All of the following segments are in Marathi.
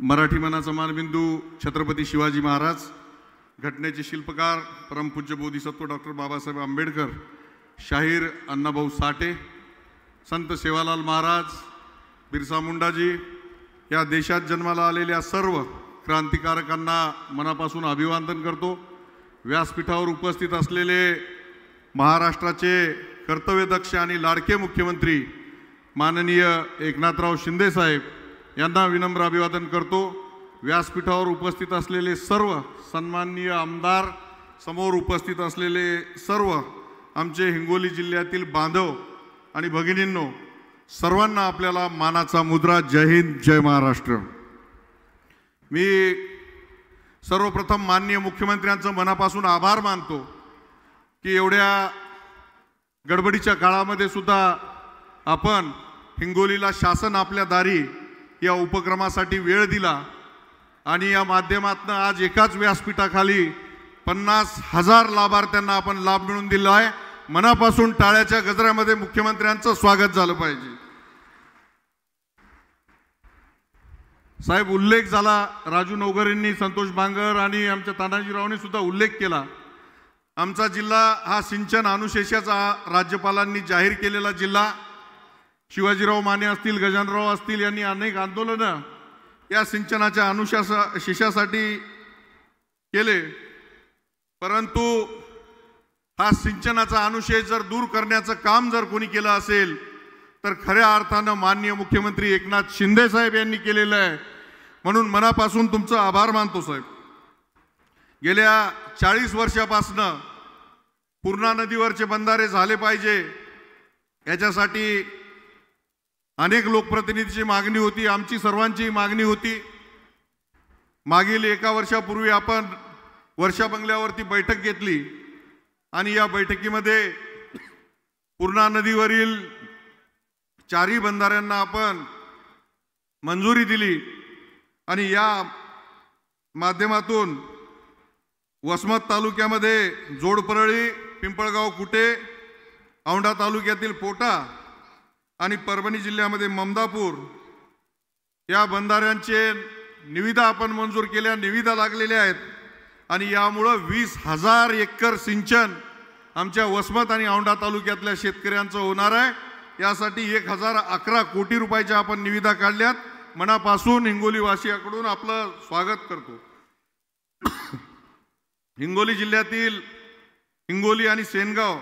मराठी मनाचा मानबिंदू छत्रपती शिवाजी महाराज घटनेचे शिल्पकार परमपूज्य बोधिसत्व डॉक्टर बाबासाहेब आंबेडकर शाहीर अण्णाभाऊ साठे संत सेवालाल महाराज बिरसा मुंडाजी या देशात जन्माला आलेल्या सर्व क्रांतिकारकांना मनापासून अभिवादन करतो व्यासपीठावर उपस्थित असलेले महाराष्ट्राचे कर्तव्यदक्ष आणि लाडके मुख्यमंत्री माननीय एकनाथराव शिंदेसाहेब यांना विनम्र अभिवादन करतो व्यासपीठावर उपस्थित असलेले सर्व सन्माननीय आमदार समोर उपस्थित असलेले सर्व आमचे हिंगोली जिल्ह्यातील बांधव आणि भगिनींनो सर्वांना आपल्याला मानाचा मुद्रा जय हिंद जय महाराष्ट्र मी सर्वप्रथम माननीय मुख्यमंत्र्यांचं मनापासून आभार मानतो की एवढ्या गडबडीच्या काळामध्ये सुद्धा आपण हिंगोलीला शासन आपल्या दारी या उपक्रमासाठी वेळ दिला आणि या माध्यमातनं आज एकाच व्यासपीठाखाली पन्नास हजार लाभार्थ्यांना आपण लाभ मिळून दिला आहे मनापासून टाळ्याच्या गजऱ्यामध्ये मुख्यमंत्र्यांचं स्वागत झालं पाहिजे साहेब उल्लेख झाला राजू नवगरेंनी संतोष बांगर आणि आमच्या तानाजीरावनी सुद्धा उल्लेख केला आमचा जिल्हा हा सिंचन अनुशेषाचा राज्यपालांनी जाहीर केलेला जिल्हा शिवाजीराव माने असतील गजानराव असतील यांनी अनेक आंदोलनं या सिंचनाच्या अनुशासा शिष्यासाठी केले परंतु हा सिंचनाचा अनुशेष जर दूर करण्याचं काम जर कोणी केलं असेल तर खऱ्या अर्थानं माननीय मुख्यमंत्री एकनाथ शिंदे साहेब यांनी केलेलं आहे म्हणून मनापासून तुमचं आभार मानतो साहेब गेल्या चाळीस वर्षापासनं पूर्णा नदीवरचे बंधारे झाले पाहिजे याच्यासाठी अनेक लोकप्रतिनिधीची मागणी होती आमची सर्वांची मागणी होती मागील एका वर्षापूर्वी आपण वर्षा बंगल्यावरती बैठक घेतली आणि या बैठकीमध्ये पूर्णा नदीवरील चारही बंधाऱ्यांना आपण मंजुरी दिली आणि या माध्यमातून वसमत तालुक्यामध्ये जोडपरळी पिंपळगाव कुटे औंढा तालुक्यातील पोटा आणि परभणी जिल्ह्यामध्ये ममदापूर या बंधाऱ्यांचे निविदा आपण मंजूर केल्या निविदा लागलेल्या आहेत आणि यामुळं वीस हजार एकर सिंचन आमच्या वसमत आणि औंढा तालुक्यातल्या शेतकऱ्यांचं होणार आहे यासाठी एक हजार अकरा कोटी रुपयाच्या आपण निविदा काढल्यात मनापासून हिंगोली आपलं स्वागत करतो हिंगोली जिल्ह्यातील हिंगोली आणि सेनगाव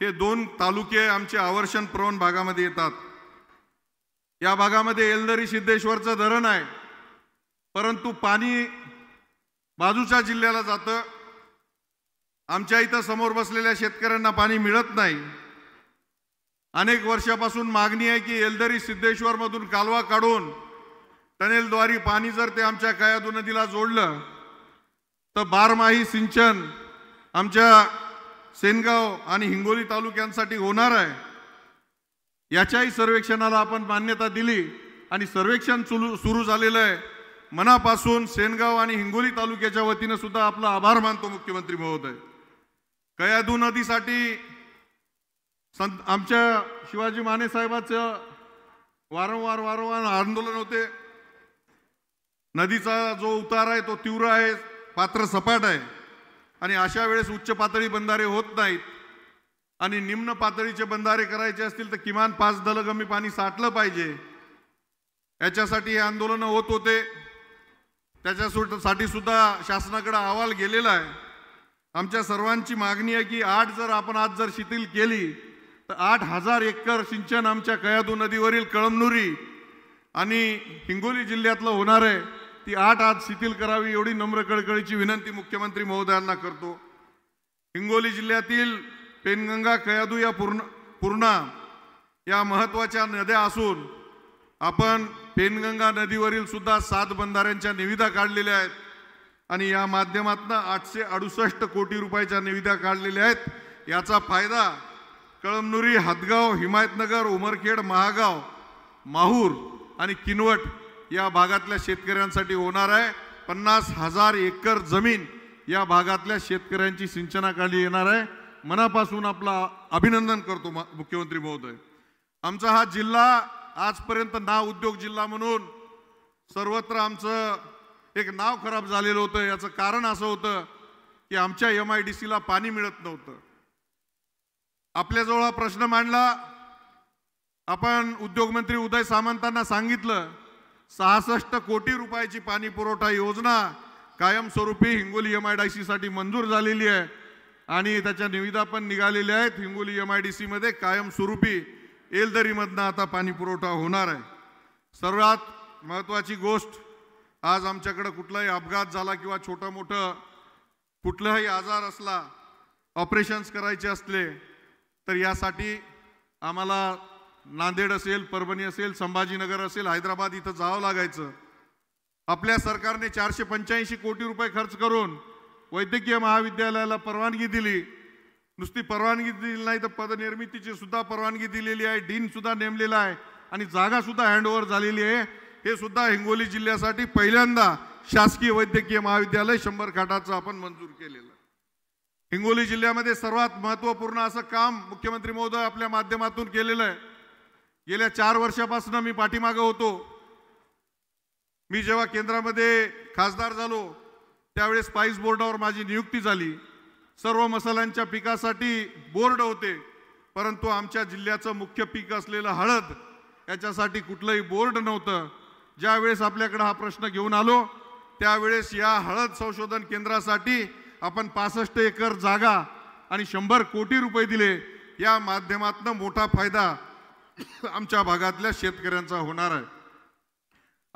हे दोन तालुके आमचे आवर्षण प्रवण भागामध्ये येतात या भागामध्ये एलदरी सिद्धेश्वरचं धरण आहे परंतु पाणी बाजूच्या जिल्ह्याला जातं आमच्या इथं समोर बसलेल्या शेतकऱ्यांना पाणी मिळत नाही अनेक वर्षापासून मागणी आहे की एलदरी सिद्धेश्वरमधून कालवा काढून टनेलद्वारे पाणी जर ते आमच्या कयादू नदीला जोडलं तर बारमाही सिंचन आमच्या सेनगाव आणि हिंगोली तालुक्यांसाठी होणार आहे याच्याही सर्वेक्षणाला आपण मान्यता दिली आणि सर्वेक्षण सुरू झालेलं आहे मनापासून सेनगाव आणि हिंगोली तालुक्याच्या वतीनं सुद्धा आपला आभार मानतो मुख्यमंत्री महोदय कयादू नदीसाठी संत आमच्या शिवाजी माने साहेबाचं वारंवार वारंवार आंदोलन होते नदीचा जो उतार आहे तो तीव्र आहे पात्र सपाट आहे आणि अशा वेळेस उच्च पातळी बंधारे होत नाहीत आणि निम्न पातळीचे बंधारे करायचे असतील तर किमान पाच दलगमी पाणी साठलं पाहिजे याच्यासाठी हे आंदोलनं होत होते त्याच्यासाठी सुद्धा शासनाकडे अहवाल गेलेला आहे आमच्या सर्वांची मागणी आहे की आठ जर आपण आज जर शिथिल केली तर आठ हजार एकर सिंचन आमच्या कयादू नदीवरील कळमनुरी आणि हिंगोली जिल्ह्यातलं होणार आहे ती आठ आज शिथिल करावी एवढी नम्र कळकळीची विनंती मुख्यमंत्री महोदयांना करतो हिंगोली जिल्ह्यातील पेनगंगा कयादू या पूर्ण पूर्णा या महत्त्वाच्या नद्या असून आपण पेनगंगा नदीवरील सुद्धा सात बंधाऱ्यांच्या निविदा काढलेल्या आहेत आणि या माध्यमातून आठशे अडुसष्ट कोटी रुपयाच्या निविदा काढलेल्या आहेत याचा फायदा कळमनुरी हदगाव हिमायतनगर उमरखेड महागाव माहूर आणि किनवट या भागातल्या शेतकऱ्यांसाठी होणार आहे पन्नास हजार एकर जमीन या भागातल्या शेतकऱ्यांची सिंचनाखाली येणार आहे मनापासून आपला अभिनंदन करतो मुख्यमंत्री महोदय आमचा हा जिल्हा आजपर्यंत ना उद्योग जिल्हा म्हणून सर्वत्र आमचं एक नाव खराब झालेलं होतं याचं कारण असं होतं की आमच्या एम आय पाणी मिळत नव्हतं आपल्याजवळ हा प्रश्न मांडला आपण उद्योगमंत्री उदय सामंतांना सांगितलं सहासष्ट कोटी रुपयाची पाणी पुरवठा योजना कायमस्वरूपी हिंगोली एम आय डी सीसाठी मंजूर झालेली आहे आणि त्याच्या निविदा पण निघालेल्या आहेत हिंगोली एम आय डी सीमध्ये कायमस्वरूपी एलदरीमधनं आता पाणी पुरवठा होणार आहे सर्वात महत्त्वाची गोष्ट आज आमच्याकडं कुठलाही अपघात झाला किंवा छोटं मोठं कुठलाही आजार असला ऑपरेशन्स करायचे असले तर यासाठी आम्हाला नांदेड असेल परभणी असेल संभाजीनगर असेल हैदराबाद इथं जावं लागायचं आपल्या सरकारने चारशे पंच्याऐंशी कोटी रुपये खर्च करून वैद्यकीय महाविद्यालयाला परवानगी दिली नुसती परवानगी दिली नाही तर पदनिर्मितीची सुद्धा परवानगी दिलेली आहे डीन सुद्धा नेमलेला आहे आणि जागा सुद्धा हँडओव्हर झालेली आहे हे सुद्धा हिंगोली जिल्ह्यासाठी पहिल्यांदा शासकीय वैद्यकीय महाविद्यालय शंभर खाटाचं आपण मंजूर केलेलं हिंगोली जिल्ह्यामध्ये सर्वात महत्त्वपूर्ण असं काम मुख्यमंत्री महोदय आपल्या माध्यमातून केलेलं आहे गेल्या चार वर्षापासून मी पाठीमागं होतो मी जेव्हा केंद्रामध्ये खासदार झालो त्यावेळेस स्पाइस बोर्डावर माझी नियुक्ती झाली सर्व मसाल्यांच्या पिकासाठी बोर्ड होते परंतु आमच्या जिल्ह्याचं मुख्य पीक असलेलं हळद याच्यासाठी कुठलंही बोर्ड नव्हतं ज्यावेळेस आपल्याकडे हा प्रश्न घेऊन आलो त्यावेळेस या हळद संशोधन केंद्रासाठी आपण पासष्ट एकर जागा आणि शंभर कोटी रुपये दिले या माध्यमातनं मोठा फायदा आमच्या भागातल्या शेतकऱ्यांचा होणार आहे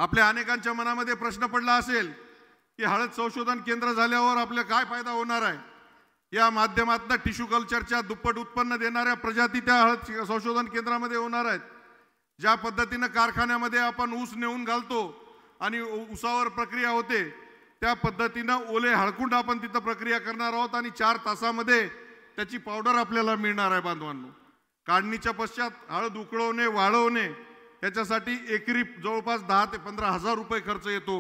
आपल्या अनेकांच्या मनामध्ये प्रश्न पडला असेल की हळद संशोधन केंद्र झाल्यावर आपला काय फायदा होणार आहे या माध्यमातनं टिश्यू कल्चरच्या दुप्पट उत्पन्न देणाऱ्या प्रजाती त्या हळद संशोधन केंद्रामध्ये होणार आहेत ज्या पद्धतीनं कारखान्यामध्ये आपण ऊस नेऊन घालतो आणि ऊसावर प्रक्रिया होते त्या पद्धतीनं ओले हळकुंड आपण तिथं प्रक्रिया करणार आहोत आणि चार तासामध्ये त्याची पावडर आपल्याला मिळणार आहे बांधवांना काढणीच्या पश्चात हळद उकळवणे वाळवणे याच्यासाठी एकरी जवळपास दहा ते पंधरा हजार रुपये खर्च येतो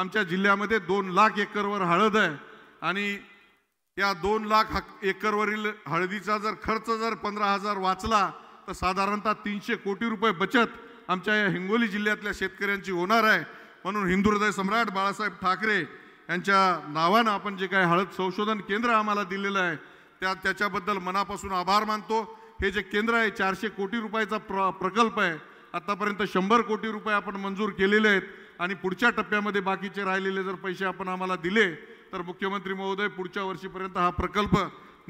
आमच्या जिल्ह्यामध्ये दोन लाख एकरवर हळद आहे आणि त्या दोन लाख हक एकरवरील हळदीचा जर खर्च जर पंधरा हजार वाचला तर साधारणतः तीनशे कोटी रुपये बचत आमच्या या हिंगोली जिल्ह्यातल्या शेतकऱ्यांची होणार आहे म्हणून हिंदू हृदय सम्राट बाळासाहेब ठाकरे यांच्या नावानं आपण जे काही हळद संशोधन केंद्र आम्हाला दिलेलं आहे त्या त्याच्याबद्दल मनापासून आभार मानतो हे जे केंद्र आहे चारशे कोटी रुपयाचा प्र प्रकल्प आहे आतापर्यंत शंभर कोटी रुपये आपण मंजूर केलेले आहेत आणि पुढच्या टप्प्यामध्ये बाकीचे राहिलेले जर पैसे आपण आम्हाला दिले तर मुख्यमंत्री महोदय पुढच्या वर्षीपर्यंत हा प्रकल्प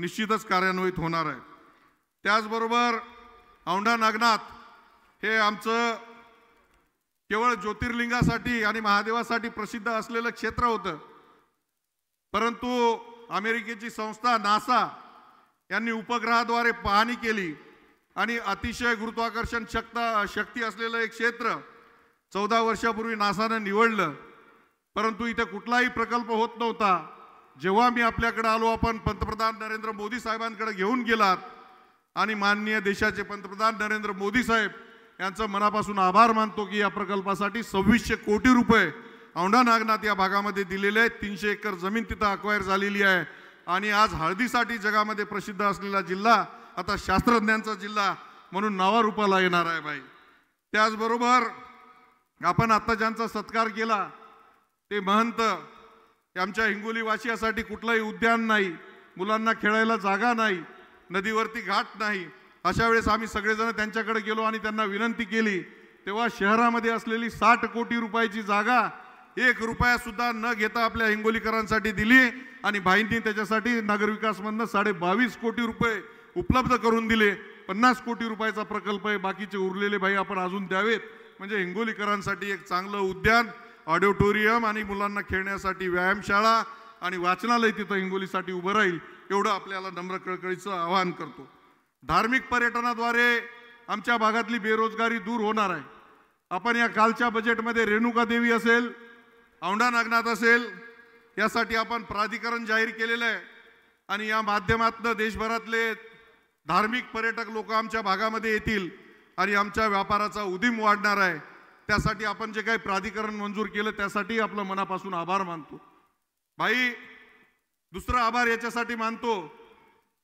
निश्चितच कार्यान्वित होणार आहे त्याचबरोबर औंढा नागनाथ हे आमचं केवळ ज्योतिर्लिंगासाठी आणि महादेवासाठी प्रसिद्ध असलेलं क्षेत्र होतं परंतु अमेरिकेची संस्था नासा यांनी उपग्रहाद्वारे पाहणी केली आणि अतिशय गुरुत्वाकर्षण शक्ता शक्ती असलेलं एक क्षेत्र चौदा वर्षापूर्वी नासानं निवडलं परंतु इथे कुठलाही प्रकल्प होत नव्हता जेव्हा मी आपल्याकडे आलो आपण पंतप्रधान नरेंद्र मोदी साहेबांकडे घेऊन गेलात आणि माननीय देशाचे पंतप्रधान नरेंद्र मोदी साहेब यांचं मनापासून आभार मानतो की या प्रकल्पासाठी सव्वीसशे कोटी रुपये औंढा नागनाथ या भागामध्ये दिलेले आहेत तीनशे एकर जमीन तिथं अक्वायर झालेली आहे आणि आज हळदीसाठी जगामध्ये प्रसिद्ध असलेला जिल्हा आता शास्त्रज्ञांचा जिल्हा म्हणून नावारूपाला येणार आहे बाई त्याचबरोबर आपण आता ज्यांचा सत्कार केला ते महंत आमच्या हिंगोली कुठलंही उद्यान नाही मुलांना खेळायला जागा नाही नदीवरती घाट नाही अशा वेळेस आम्ही सगळेजण त्यांच्याकडे गेलो आणि त्यांना विनंती केली तेव्हा शहरामध्ये असलेली साठ कोटी रुपयाची जागा एक रुपया सुद्धा न घेता आपल्या हिंगोलीकरांसाठी दिली आणि भाईंनी त्याच्यासाठी नगरविकासमधनं साडे बावीस कोटी रुपये उपलब्ध करून दिले पन्नास कोटी रुपयाचा प्रकल्प आहे बाकीचे उरलेले भाई आपण अजून द्यावेत म्हणजे हिंगोलीकरांसाठी एक चांगलं उद्यान ऑडिटोरियम आणि मुलांना खेळण्यासाठी व्यायामशाळा आणि वाचनालय तिथं हिंगोलीसाठी उभं राहील एवढं आपल्याला नम्र कळकळीचं आवाहन करतो धार्मिक पर्यटनाद्वारे आमच्या भागातली बेरोजगारी दूर होणार आहे आपण या कालच्या बजेटमध्ये रेणुका देवी असेल औंढा नागनाथ असेल यासाठी आपण प्राधिकरण जाहीर केलेलं आहे आणि या माध्यमातनं देशभरातले धार्मिक पर्यटक लोक आमच्या भागामध्ये येतील आणि आमच्या व्यापाराचा उदीम वाढणार आहे त्यासाठी आपण जे काही प्राधिकरण मंजूर केलं त्यासाठी आपलं मनापासून आभार मानतो भाई दुसरा आभार याच्यासाठी मानतो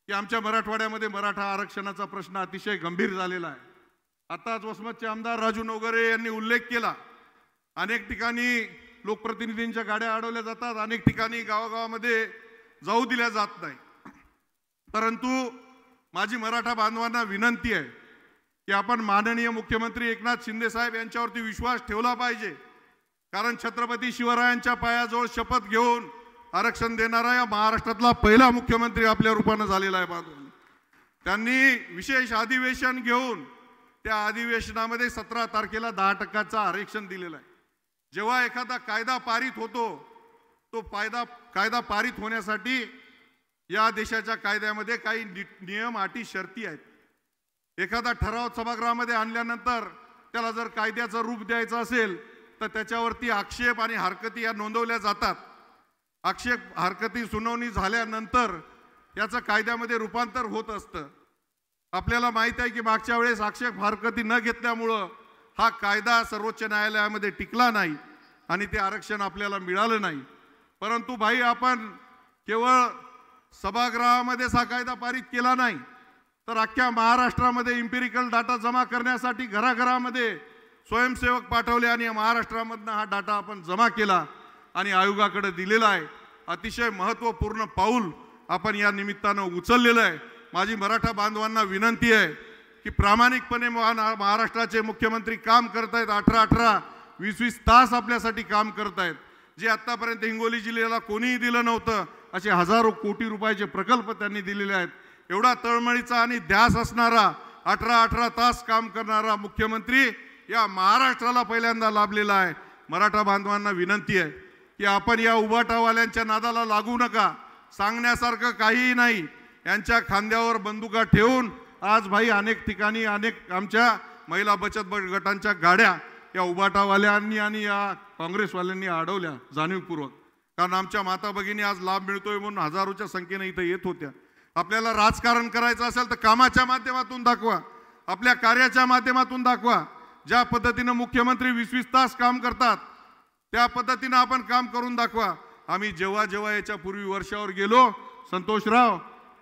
की आमच्या मराठवाड्यामध्ये मराठा आरक्षणाचा प्रश्न अतिशय गंभीर झालेला आहे आताच वसमतचे आमदार राजू नोगरे यांनी उल्लेख केला अनेक ठिकाणी लोकप्रतिनिधींच्या गाड्या अडवल्या जातात अनेक ठिकाणी गावागावामध्ये जाऊ दिल्या जात नाही परंतु माझी मराठा बांधवांना विनंती आहे की आपण माननीय मुख्यमंत्री एकनाथ शिंदे साहेब यांच्यावरती विश्वास ठेवला पाहिजे कारण छत्रपती शिवरायांच्या पायाजवळ शपथ घेऊन आरक्षण देणारा या महाराष्ट्रातला पहिला मुख्यमंत्री आपल्या रूपानं झालेला आहे बांधव त्यांनी विशेष अधिवेशन घेऊन त्या अधिवेशनामध्ये सतरा तारखेला दहा टक्क्याचं आरक्षण दिलेलं आहे जेव्हा एखादा कायदा पारित होतो तो पायदा कायदा पारित होण्यासाठी या देशाच्या कायद्यामध्ये काही नियम अटी शर्ती आहेत एखादा ठराव सभागृहामध्ये आणल्यानंतर त्याला जर कायद्याचं रूप द्यायचं असेल तर त्याच्यावरती आक्षेप आणि हरकती या नोंदवल्या जातात आक्षेप हरकती सुनावणी झाल्यानंतर याचं कायद्यामध्ये रूपांतर होत असतं आपल्याला माहीत आहे की मागच्या वेळेस आक्षेप हरकती न घेतल्यामुळं हा कायदा सर्वोच्च न्यायालयामध्ये टिकला नाही आणि ते आरक्षण आपल्याला मिळालं नाही परंतु भाई आपण केवळ सभागृहामध्येच हा कायदा पारित केला नाही तर अख्ख्या महाराष्ट्रामध्ये इम्पेरिकल डाटा जमा करण्यासाठी घराघरामध्ये स्वयंसेवक पाठवले आणि महाराष्ट्रामधनं हा डाटा आपण जमा केला आणि आयोगाकडे दिलेला आहे अतिशय महत्त्वपूर्ण पाऊल आपण या निमित्तानं उचललेलं आहे माझी मराठा बांधवांना विनंती आहे की प्रामाणिकपणे महाराष्ट्राचे मुख्यमंत्री काम आहेत अठरा अठरा वीस वीस तास आपल्यासाठी काम आहेत जे आत्तापर्यंत हिंगोली जिल्ह्याला कोणीही दिलं नव्हतं असे हजारो कोटी रुपयाचे प्रकल्प त्यांनी दिलेले आहेत एवढा तळमळीचा आणि ध्यास असणारा अठरा अठरा तास काम करणारा मुख्यमंत्री या महाराष्ट्राला पहिल्यांदा लाभलेला आहे मराठा बांधवांना विनंती आहे की आपण या उभाटावाल्यांच्या नादाला लागू नका सांगण्यासारखं काहीही नाही यांच्या खांद्यावर बंदुका ठेवून आज भाई अनेक ठिकाणी अनेक आमच्या महिला बचत गटांच्या गाड्या या उबाटावाल्यांनी आणि या काँग्रेसवाल्यांनी अडवल्या जाणीवपूर्वक कारण आमच्या माता भगिनी आज लाभ मिळतोय म्हणून हजारोच्या संख्येने इथं येत होत्या आपल्याला राजकारण करायचं असेल तर कामाच्या माध्यमातून दाखवा आपल्या कार्याच्या माध्यमातून दाखवा ज्या पद्धतीनं मुख्यमंत्री वीस वीस तास काम करतात त्या पद्धतीनं आपण काम करून दाखवा आम्ही जेव्हा जेव्हा याच्या पूर्वी वर्षावर गेलो संतोषराव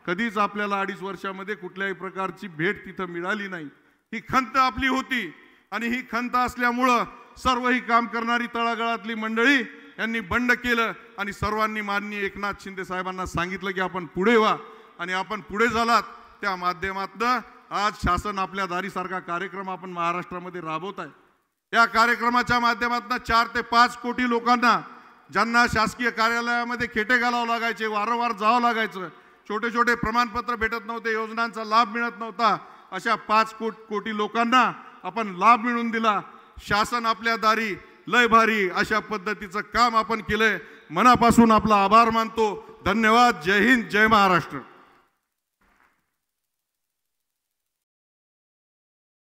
कधीच आपल्याला अडीच वर्षामध्ये कुठल्याही प्रकारची भेट तिथं मिळाली नाही ही खंत आपली होती आणि ही खंत असल्यामुळं सर्व ही काम करणारी तळागळातली मंडळी यांनी बंड केलं आणि सर्वांनी माननीय एकनाथ शिंदे साहेबांना सांगितलं की आपण पुढे व्हा आणि आपण पुढे झालात त्या माध्यमातनं आज शासन आपल्या दारीसारखा कार्यक्रम आपण महाराष्ट्रामध्ये राबवत आहे या कार्यक्रमाच्या माध्यमातनं चार ते पाच कोटी लोकांना ज्यांना शासकीय कार्यालयामध्ये खेटे घालावं लागायचे वारंवार जावं लागायचं छोटे छोटे प्रमाणपत्र भेटत नव्हते योजनांचा लाभ मिळत नव्हता अशा पाच कोट कोटी लोकांना आपण लाभ मिळून दिला शासन आपल्या दारी लय भारी अशा पद्धतीचं काम आपण केलंय मनापासून आपला आभार मानतो धन्यवाद जय हिंद जय महाराष्ट्र